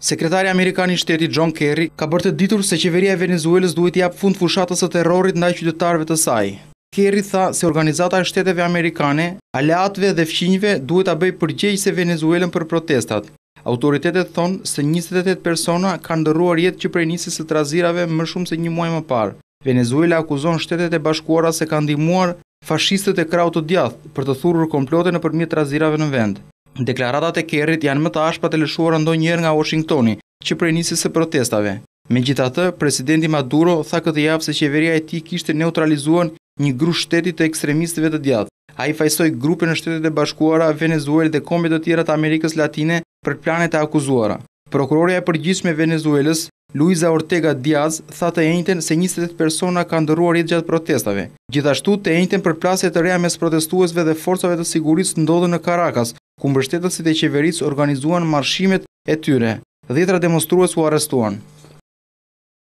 Sekretari Amerikani shteti John Kerry ka bërë të ditur se qeveria e Venezuelës duhet i apë fund fushatës e terrorit ndaj qytetarve të saj. Kerry tha se organizata e shteteve Amerikane, aleatve dhe fqinjve duhet a bëjë përgjej se Venezuelën për protestat. Autoritetet thonë se 28 persona kanë dëruar jetë që prej njësi së trazirave më shumë se një muaj më parë. Venezuela akuzon shtetet e bashkuara se kanë dimuar fashistët e kraut të djathë për të thurur komplote në përmjet trazirave në vend. Deklaratat e kerrit janë më të ashpra të lëshuar ndonjëherë njërë nga Washingtoni, që prej njësës protestave. Me gjitha të, presidenti Maduro tha këtë javë se qeveria e ti kishtë neutralizuan një gru shtetit të ekstremistëve të djatë. A i fajsoj grupe në shtetet e bashkuara, Venezuelë dhe kombit të tjera të Amerikës Latine për planet e akuzuara. Prokuroria e përgjithme Venezuelës, Luisa Ortega Diaz, tha të ejnëten se 28 persona ka ndëruar i gjatë protestave. Gjithashtu të ejnëten për plasje të reja mes protestuesve dhe forcave të sigurisë ndodhen në Caracas, ku mbështetësit e qeverisë organizuan marshimet e tyre. 10 demonstrues u arrestuan.